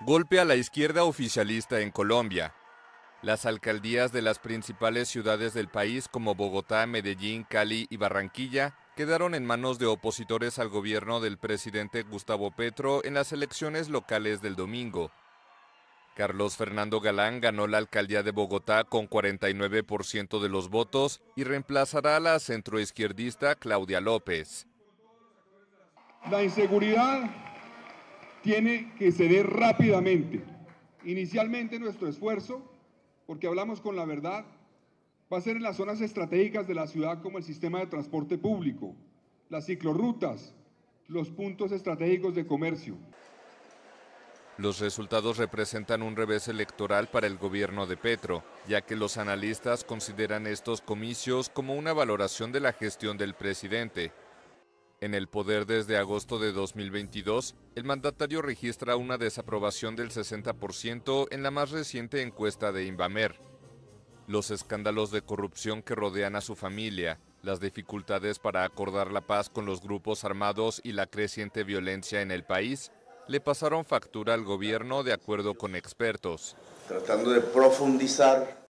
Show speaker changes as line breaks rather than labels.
Golpe a la izquierda oficialista en Colombia. Las alcaldías de las principales ciudades del país como Bogotá, Medellín, Cali y Barranquilla quedaron en manos de opositores al gobierno del presidente Gustavo Petro en las elecciones locales del domingo. Carlos Fernando Galán ganó la alcaldía de Bogotá con 49% de los votos y reemplazará a la centroizquierdista Claudia López.
La inseguridad tiene que ceder rápidamente. Inicialmente nuestro esfuerzo, porque hablamos con la verdad, va a ser en las zonas estratégicas de la ciudad como el sistema de transporte público, las ciclorrutas, los puntos estratégicos de comercio.
Los resultados representan un revés electoral para el gobierno de Petro, ya que los analistas consideran estos comicios como una valoración de la gestión del presidente, en el poder desde agosto de 2022, el mandatario registra una desaprobación del 60% en la más reciente encuesta de Invamer. Los escándalos de corrupción que rodean a su familia, las dificultades para acordar la paz con los grupos armados y la creciente violencia en el país le pasaron factura al gobierno de acuerdo con expertos. Tratando de profundizar